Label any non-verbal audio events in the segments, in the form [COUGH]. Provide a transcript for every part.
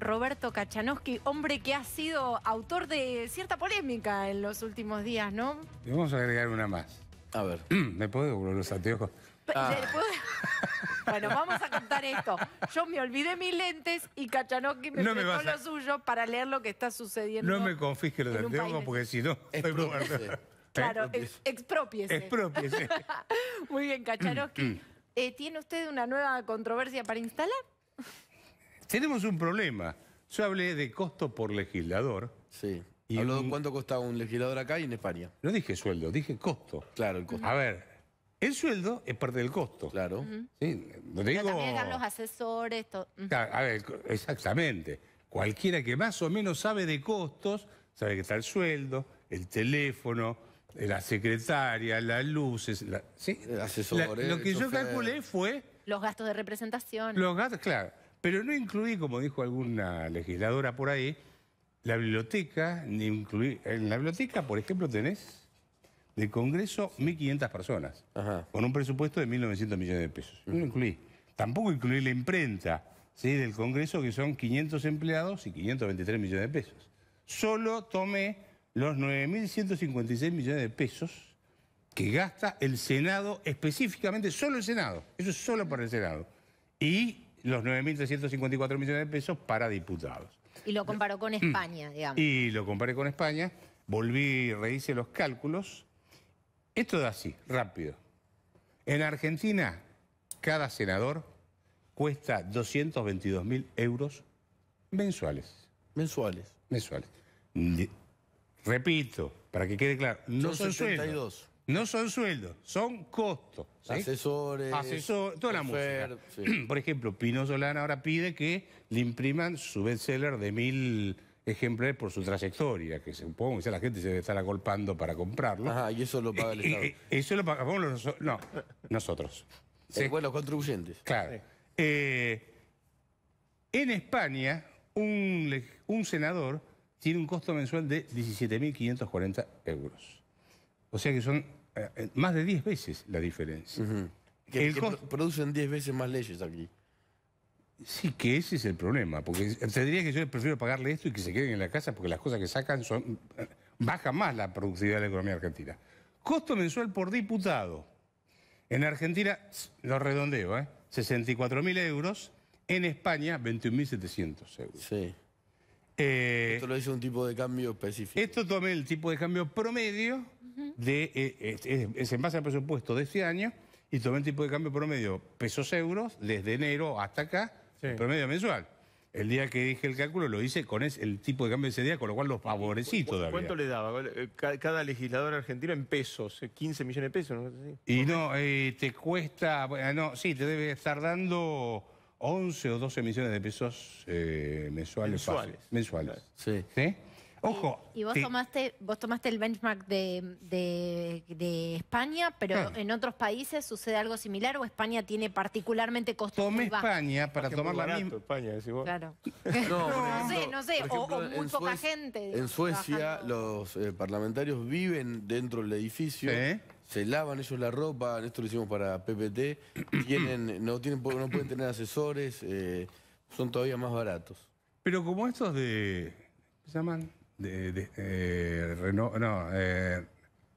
Roberto Kachanowski, hombre que ha sido autor de cierta polémica en los últimos días, ¿no? vamos a agregar una más. A ver. [CLEARS THROAT] ¿Me puedo volver los anteojos? Ah. [LAUGHS] Bueno, vamos a contar esto. Yo me olvidé mis lentes y Kachanowski me no prestó lo suyo para leer lo que está sucediendo. No me lo los anteojos porque si no... estoy [LAUGHS] Claro, expropiese. Expropiese. [LAUGHS] Muy bien, Kachanowski. [CLEARS THROAT] Eh, ¿Tiene usted una nueva controversia para instalar? Tenemos un problema. Yo hablé de costo por legislador. Sí. Y Habló de cuánto costaba un legislador acá y en España. No dije sueldo, dije costo. Claro, el costo. A ver, el sueldo es parte del costo. Claro. Sí, no digo... los asesores, todo. A ver, exactamente. Cualquiera que más o menos sabe de costos, sabe que está el sueldo, el teléfono, la secretaria, las luces, ¿sí? lo que yo calculé fue los gastos de representación. los gastos, claro. Pero no incluí, como dijo alguna legisladora por ahí, la biblioteca, ni incluí, en la biblioteca, por ejemplo, tenés del Congreso 1.500 personas, con un presupuesto de 1.900 millones de pesos. No incluí. Tampoco incluí la imprenta del Congreso, que son 500 empleados y 523 millones de pesos. Solo tomé los 9.156 millones de pesos que gasta el Senado, específicamente solo el Senado. Eso es solo para el Senado. Y los 9.354 millones de pesos para diputados. Y lo comparó con mm. España, digamos. Y lo comparé con España, volví, y rehice los cálculos. Esto es así, rápido. En Argentina, cada senador cuesta 222.000 mil euros mensuales. Mensuales. Mensuales. Repito, para que quede claro, no son, son no son sueldos, son costos. Asesores. toda la música. [CLEARS THROAT] Por ejemplo, Pino Solana ahora pide que le impriman su bestseller de mil ejemplares por su trayectoria, que supongo que sea la gente se estará estar agolpando para comprarlo. Ajá, y eso lo paga el eh, eh, Estado. eso lo pagamos nosotros. No, nosotros. Eh, los contribuyentes. Claro. en España, un, un senador tiene un costo mensual de 17.540 euros. O sea que son eh, eh, más de 10 veces la diferencia. Que, producen 10 veces más leyes aquí. Sí, que ese es el problema, porque te diría que yo prefiero pagarle esto y que se queden en la casa porque las cosas que sacan son eh, baja más la productividad de la economía argentina. Costo mensual por diputado. En Argentina, lo redondeo, ¿eh? 64.000 euros. En España, 21.700 euros. Sí. esto lo dice un tipo de cambio específico. Esto tomé el tipo de cambio promedio de, eh, es, en base al presupuesto de este año y tomé el tipo de cambio promedio pesos-euros desde enero hasta acá, promedio mensual. El día que dije el cálculo lo hice con el tipo de cambio de ese día, con lo cual los favorecí ¿Cuánto le daba? Eh, cada legislador argentino en pesos, 15 eh, millones de pesos. ¿no? Y no, te cuesta, bueno, no, sí, te debe estar dando 11 o 12 millones de pesos mensuales. Mensuales. ¿Sí? Ojo. Y, vos, tomaste, vos tomaste el benchmark de, España, pero en otros países sucede algo similar o España tiene particularmente costos Tomé España para tomar la misma. España, Claro. [LAUGHS] [LAUGHS] No, sé, no sé, o, muy poca gente. En Suecia los eh, parlamentarios viven dentro del edificio. se lavan ellos la ropa, esto lo hicimos para PPT, [COUGHS] tienen, no, tienen, no pueden tener asesores, eh, son todavía más baratos. Pero como estos de... ¿Se llaman? de, eh, eh,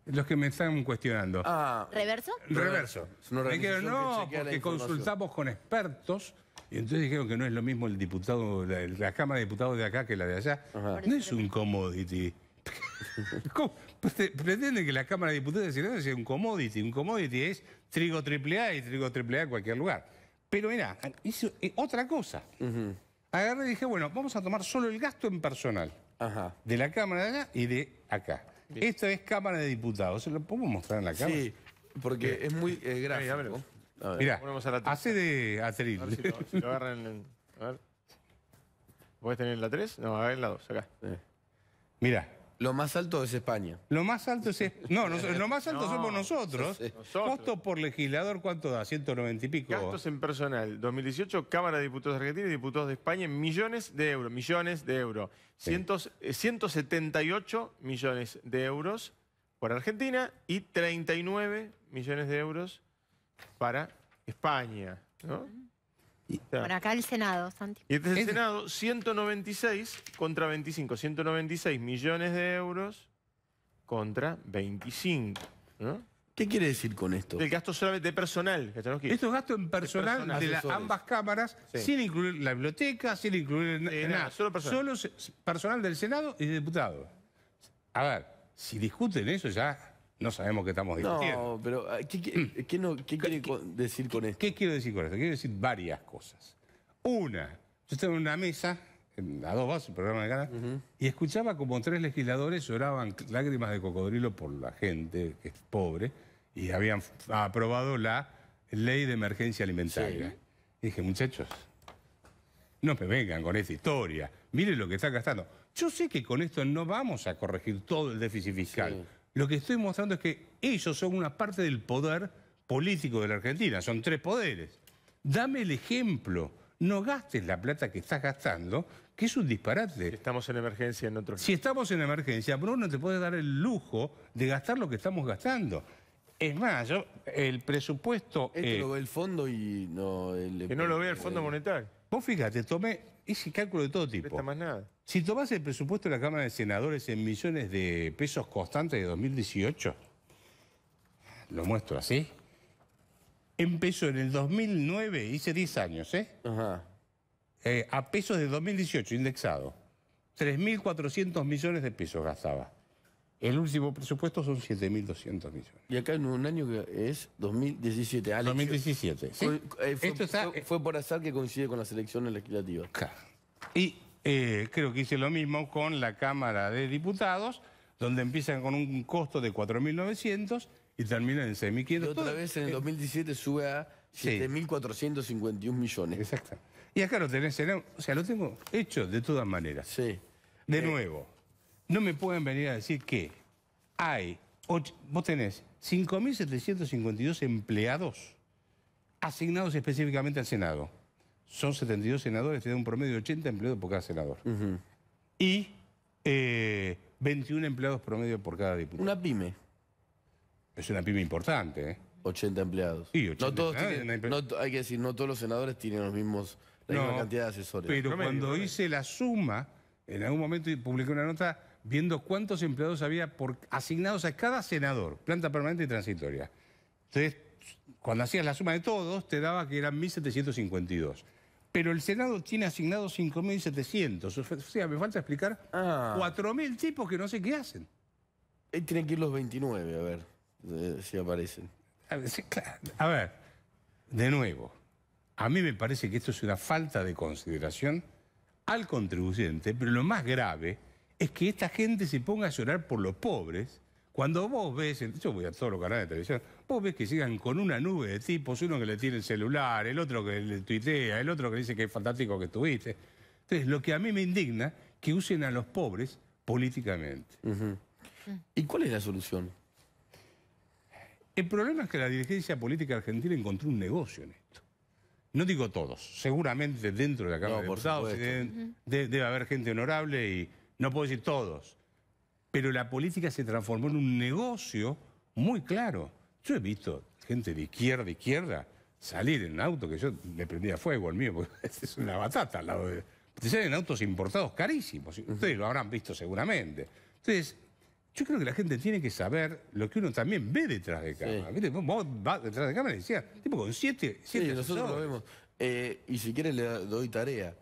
los que me están cuestionando. Ah, ¿Reverso? Reverso. no, porque consultamos con expertos y entonces dijeron que no es lo mismo el diputado, la, Cámara de Diputados de acá que la de allá. No es un commodity. [LAUGHS] ¿Cómo? Pretenden que la Cámara de Diputados de sea un commodity. Un commodity es trigo triple A y trigo A en cualquier lugar. Pero era, eh, otra cosa. Agarré y dije, bueno, vamos a tomar solo el gasto en personal de la Cámara de acá y de acá. Bien. Esta es Cámara de Diputados. ¿Se lo podemos mostrar en la cámara? Sí, porque es muy grande. Eh, gráfico. a ver, a la hace de atril. A ver si lo, agarran A ver. ¿Puedes tener la 3? No, a ver la 2, acá. Mira. Lo más alto es España. Lo más alto es... No, lo más alto somos nosotros. Costo por legislador, ¿cuánto da? 190 y pico. Gastos en personal. 2018, Cámara de Diputados de Argentina y Diputados de España, millones de euros. Millones de euros. 178 eh, millones de euros por Argentina y 39 millones de euros para España. ¿no? Bueno, acá el Senado, Santiago. Y este es el este. Senado, 196 contra 25. 196 millones de euros contra 25. ¿Qué quiere decir con esto? El gasto solamente de personal, Esto es gasto en personal de, ambas cámaras, sin incluir la biblioteca, sin incluir eh, nada. solo personal. Solo personal del Senado y de diputados. A ver, si discuten eso ya no sabemos qué estamos diciendo. No, pero ¿qué, quiere decir con esto? ¿Qué quiero decir con esto? Quiero decir varias cosas. Una, yo estaba en una mesa, a dos bases, el programa de Canal, y escuchaba como tres legisladores lloraban lágrimas de cocodrilo por la gente que es pobre, y habían aprobado la ley de emergencia alimentaria. dije, muchachos, no me vengan con esta historia. Miren lo que está gastando. Yo sé que con esto no vamos a corregir todo el déficit fiscal. Lo que estoy mostrando es que ellos son una parte del poder político de la Argentina, son tres poderes. Dame el ejemplo, no gastes la plata que estás gastando, que es un disparate. estamos en emergencia en otro... Si estamos en emergencia, Bruno te puedes dar el lujo de gastar lo que estamos gastando. Es más, yo, el presupuesto... Este eh, lo ve el fondo y no... que no lo ve el Fondo eh, Monetario. Vos fíjate, tomé ese cálculo de todo tipo. No más nada. Si tomás el presupuesto de la Cámara de Senadores en millones de pesos constantes de 2018, lo muestro así, empezó en el 2009, hice 10 años, ¿eh? Ajá. Eh, a pesos de 2018, indexado. 3.400 millones de pesos gastaba. El último presupuesto son 7.200 millones. Y acá en un año que es 2017. 2017. Eh, eh, fue, por azar que coincide con las elecciones legislativas. Y eh, creo que hice lo mismo con la Cámara de Diputados, donde empiezan con un costo de 4.900 y terminan en 6.500. Y otra vez en el 2017 sube a 7.451 millones. Exacto. Y acá lo tenés, o sea, lo tengo hecho de todas maneras. Sí. De nuevo no me pueden venir a decir que hay, vos tenés 5.752 empleados asignados específicamente al Senado. Son 72 senadores, tienen un promedio de 80 empleados por cada senador. Y 21 eh, empleados promedio por cada diputado. Una pyme. Es una pyme importante, ¿eh? 80 empleados. Y 80 no hay que decir, no todos los senadores tienen los mismos, la misma cantidad de asesores. Pero cuando hice la suma, en algún momento publiqué una nota viendo cuántos empleados había asignados a cada senador, planta permanente y transitoria. Entonces, cuando hacías la suma de todos, te daba que eran 1.752. Pero el Senado tiene asignados 5.700. O sea, me falta explicar 4.000 ah. tipos que no sé qué hacen. Eh, tienen que ir los 29, a ver, eh, si aparecen. a ver, de nuevo, a mí me parece que esto es una falta de consideración al contribuyente, pero lo más grave es que esta gente se ponga a llorar por los pobres. Cuando vos ves, yo voy a todos los canales de televisión, vos ves que sigan con una nube de tipos, uno que le tiene el celular, el otro que le tuitea, el otro que dice que es fantástico que estuviste. Entonces, lo que a mí me indigna, que usen a los pobres políticamente. ¿Y cuál es la solución? El problema es que la dirigencia política argentina encontró un negocio en esto. No digo todos, seguramente dentro de la Cámara de Diputados debe haber gente honorable y no puedo decir todos, pero la política se transformó en un negocio muy claro. Yo he visto gente de izquierda, de izquierda, salir en un auto que yo le prendía fuego al mío, porque [LAUGHS] es una batata al lado de... Te salen autos importados carísimos, ustedes lo habrán visto seguramente. Entonces, yo creo que la gente tiene que saber lo que uno también ve detrás de cámara. detrás de cámara y tipo con siete, siete nosotros vemos. Eh, y si quieren le doy tarea.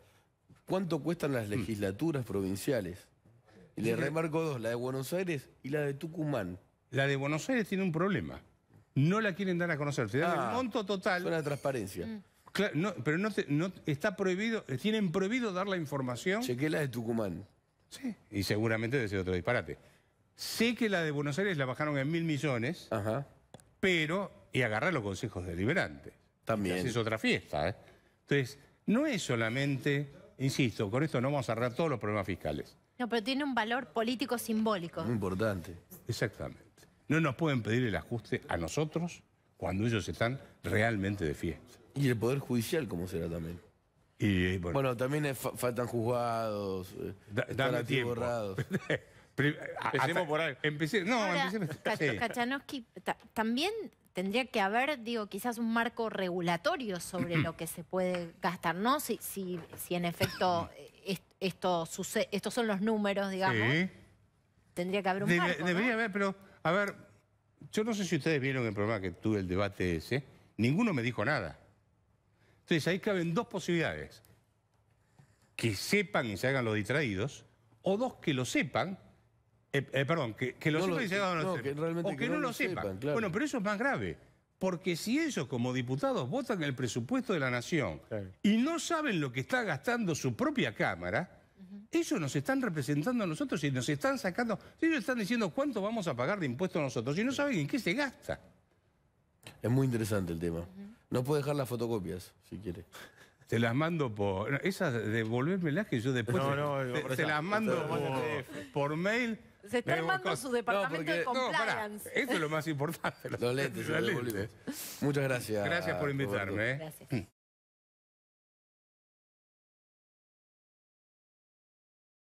¿Cuánto cuestan las mm. legislaturas provinciales? Le remarco dos, la de Buenos Aires y la de Tucumán. La de Buenos Aires tiene un problema. No la quieren dar a conocer. Te dan el ah, monto total. Suena a transparencia. Mm. pero no, está prohibido, tienen prohibido dar la información. Chequé la de Tucumán. Sí, y seguramente debe otro disparate. Sé que la de Buenos Aires la bajaron en mil millones, pero, y agarrar los consejos deliberantes. También. Es otra fiesta. ¿eh? Entonces, no es solamente, insisto, con esto no vamos a cerrar todos los problemas fiscales pero tiene un valor político simbólico. Muy importante. Exactamente. No nos pueden pedir el ajuste a nosotros cuando ellos están realmente de fiesta. Y el Poder Judicial, ¿cómo será también? Eh, bueno, también faltan juzgados, eh, da, tiempo. borrados. [LAUGHS] Empecemos por ahí. no, empecemos. Kachanowski, también tendría que haber, digo, quizás un marco regulatorio sobre [CLEARS THROAT] lo que se puede gastar, ¿no? si, si en efecto [CLEARS THROAT] esto sucede, estos son los números, digamos. Tendría que haber un Debería haber, pero, a ver, yo no sé si ustedes vieron el programa que tuve el debate ese. Ninguno me dijo nada. Entonces, ahí caben dos posibilidades. Que sepan y se hagan los distraídos, o dos, que lo sepan, eh, eh, perdón, que, lo sepan y se hagan los no, O que, no, lo sepan. Bueno, pero eso es más grave. Porque si ellos como diputados votan el presupuesto de la nación y no saben lo que está gastando su propia Cámara, ellos nos están representando a nosotros y nos están sacando, ellos están diciendo cuánto vamos a pagar de impuestos nosotros y no saben en qué se gasta. Es muy interesante el tema. No puedo dejar las fotocopias, si quiere. Te las mando por... Esas, las que yo después... No, no, te, te, las mando por mail se está armando su departamento de compliance. Eso es lo más importante. [LAUGHS] Los lentes, Muchas gracias. Gracias por invitarme. ¿eh? Gracias.